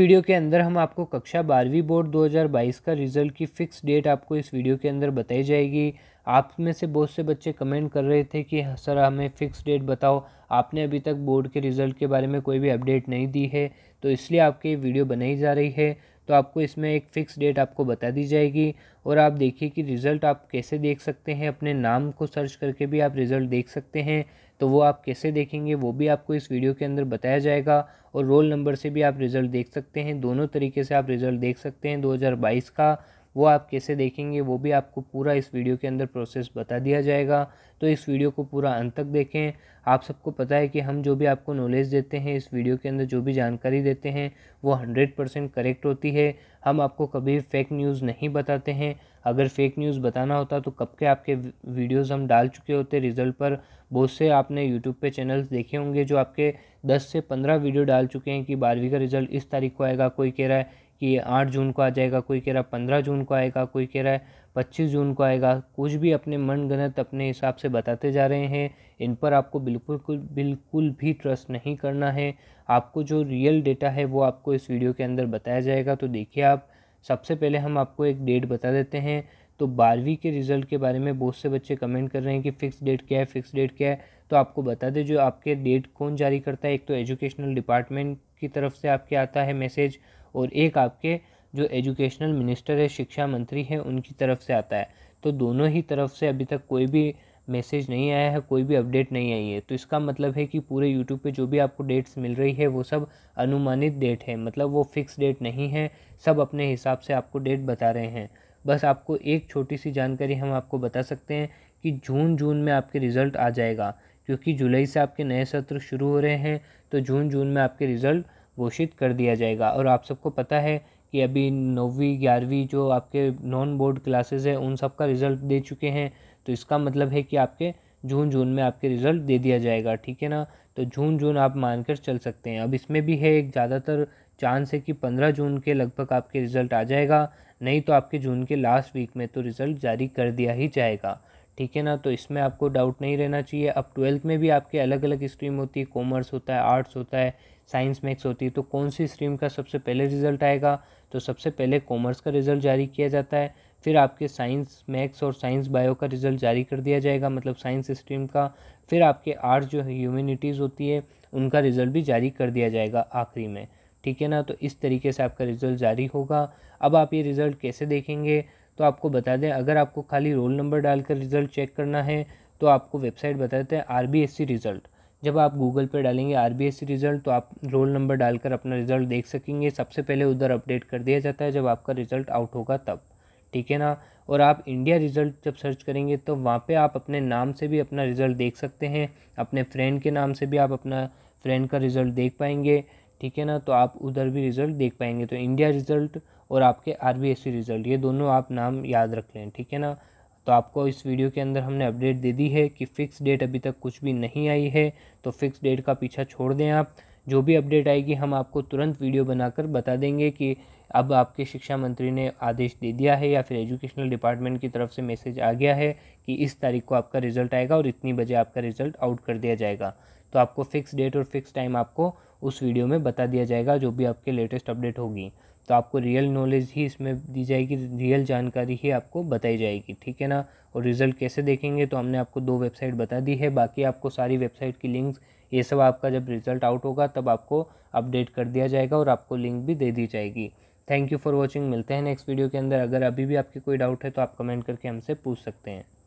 video के अंदर हम आपको कक्षा बारहवीं बोर्ड 2022 का रिज़ल्ट की फ़िक्स डेट आपको इस वीडियो के अंदर बताई जाएगी आप में से बहुत से बच्चे कमेंट कर रहे थे कि हाँ सर हमें फ़िक्स डेट बताओ आपने अभी तक बोर्ड के रिज़ल्ट के बारे में कोई भी अपडेट नहीं दी है तो इसलिए आपकी वीडियो बनाई जा रही है तो आपको इसमें एक फ़िक्स डेट आपको बता दी जाएगी और आप देखिए कि रिज़ल्ट आप कैसे देख सकते हैं अपने नाम को सर्च करके भी आप रिज़ल्ट देख सकते हैं तो वो आप कैसे देखेंगे वो भी आपको इस वीडियो के अंदर बताया जाएगा और रोल नंबर से भी आप रिज़ल्ट देख सकते हैं दोनों तरीके से आप रिज़ल्ट देख सकते हैं 2022 का वो आप कैसे देखेंगे वो भी आपको पूरा इस वीडियो के अंदर प्रोसेस बता दिया जाएगा तो इस वीडियो को पूरा अंत तक देखें आप सबको पता है कि हम जो भी आपको नॉलेज देते हैं इस वीडियो के अंदर जो भी जानकारी देते हैं वो हंड्रेड परसेंट करेक्ट होती है हम आपको कभी फेक न्यूज़ नहीं बताते हैं अगर फेक न्यूज़ बताना होता तो कब के आपके वीडियोज़ हम डाल चुके होते रिज़ल्ट पर बहुत से आपने यूट्यूब पे चैनल्स देखे होंगे जो आपके 10 से 15 वीडियो डाल चुके हैं कि बारहवीं का रिज़ल्ट इस तारीख को आएगा कोई कह रहा है कि आठ जून को आ जाएगा कोई कह रहा पंद्रह जून को आएगा कोई कह रहा है पच्चीस जून को आएगा कुछ भी अपने मनगणत अपने हिसाब से बताते जा रहे हैं इन पर आपको बिल्कुल बिल्कुल भी ट्रस्ट नहीं करना है आपको जो रियल डेटा है वो आपको इस वीडियो के अंदर बताया जाएगा तो देखिए आप सबसे पहले हम आपको एक डेट बता देते हैं तो बारहवीं के रिज़ल्ट के बारे में बहुत से बच्चे कमेंट कर रहे हैं कि फ़िक्स डेट क्या है फ़िक्स डेट क्या है तो आपको बता दें जो आपके डेट कौन जारी करता है एक तो एजुकेशनल डिपार्टमेंट की तरफ से आपके आता है मैसेज और एक आपके जो एजुकेशनल मिनिस्टर है शिक्षा मंत्री है उनकी तरफ से आता है तो दोनों ही तरफ से अभी तक कोई भी मैसेज नहीं आया है कोई भी अपडेट नहीं आई है तो इसका मतलब है कि पूरे यूट्यूब पे जो भी आपको डेट्स मिल रही है वो सब अनुमानित डेट है मतलब वो फिक्स डेट नहीं है सब अपने हिसाब से आपको डेट बता रहे हैं बस आपको एक छोटी सी जानकारी हम आपको बता सकते हैं कि जून जून में आपके रिज़ल्ट आ जाएगा क्योंकि जुलाई से आपके नए सत्र शुरू हो रहे हैं तो जून जून में आपके रिज़ल्ट घोषित कर दिया जाएगा और आप सबको पता है कि अभी नौवीं ग्यारहवीं जो आपके नॉन बोर्ड क्लासेस है उन सब का रिज़ल्ट दे चुके हैं तो इसका मतलब है कि आपके जून जून में आपके रिज़ल्ट दे दिया जाएगा ठीक है ना तो जून जून आप मानकर चल सकते हैं अब इसमें भी है एक ज़्यादातर चांस है कि पंद्रह जून के लगभग आपके रिज़ल्ट आ जाएगा नहीं तो आपके जून के लास्ट वीक में तो रिज़ल्ट जारी कर दिया ही जाएगा ठीक है ना तो इसमें आपको डाउट नहीं रहना चाहिए अब ट्वेल्थ में भी आपके अलग अलग स्ट्रीम होती है कॉमर्स होता है आर्ट्स होता है साइंस मैथ्स होती है तो कौन सी स्ट्रीम का सबसे पहले रिजल्ट आएगा तो सबसे पहले कॉमर्स का रिजल्ट जारी किया जाता है फिर आपके साइंस मैथ्स और साइंस बायो का रिजल्ट जारी कर दिया जाएगा मतलब साइंस स्ट्रीम का फिर आपके आर्ट्स जो ह्यूमिनिटीज़ होती है उनका रिज़ल्ट भी जारी कर दिया जाएगा आखिरी में ठीक है ना तो इस तरीके से आपका रिज़ल्ट जारी होगा अब आप ये रिज़ल्ट कैसे देखेंगे तो आपको बता दें अगर आपको खाली रोल नंबर डालकर रिज़ल्ट चेक करना है तो आपको वेबसाइट बता देते हैं आर रिज़ल्ट जब आप गूगल पे डालेंगे आर रिज़ल्ट तो आप रोल नंबर डालकर अपना रिज़ल्ट देख सकेंगे सबसे पहले उधर अपडेट कर दिया जाता है जब आपका रिज़ल्ट आउट होगा तब ठीक है ना और आप इंडिया रिज़ल्ट जब सर्च करेंगे तो वहाँ पे आप अपने नाम से भी अपना रिज़ल्ट देख सकते हैं अपने फ्रेंड के नाम से भी आप अपना फ्रेंड का रिज़ल्ट देख पाएंगे ठीक है ना तो आप उधर भी रिज़ल्ट देख पाएंगे तो इंडिया रिज़ल्ट और आपके आर रिज़ल्ट ये दोनों आप नाम याद रख लें ठीक है ना तो आपको इस वीडियो के अंदर हमने अपडेट दे दी है कि फ़िक्स डेट अभी तक कुछ भी नहीं आई है तो फ़िक्स डेट का पीछा छोड़ दें आप जो भी अपडेट आएगी हम आपको तुरंत वीडियो बनाकर बता देंगे कि अब आपके शिक्षा मंत्री ने आदेश दे दिया है या फिर एजुकेशनल डिपार्टमेंट की तरफ से मैसेज आ गया है कि इस तारीख को आपका रिज़ल्ट आएगा और इतनी बजे आपका रिज़ल्ट आउट कर दिया जाएगा तो आपको फ़िक्स डेट और फिक्स टाइम आपको उस वीडियो में बता दिया जाएगा जो भी आपके लेटेस्ट अपडेट होगी तो आपको रियल नॉलेज ही इसमें दी जाएगी रियल जानकारी ही आपको बताई जाएगी ठीक है ना और रिज़ल्ट कैसे देखेंगे तो हमने आपको दो वेबसाइट बता दी है बाकी आपको सारी वेबसाइट की लिंक्स ये सब आपका जब रिज़ल्ट आउट होगा तब आपको अपडेट कर दिया जाएगा और आपको लिंक भी दे दी जाएगी थैंक यू फॉर वॉचिंग मिलते हैं नेक्स्ट वीडियो के अंदर अगर अभी भी आपके कोई डाउट है तो आप कमेंट करके हमसे पूछ सकते हैं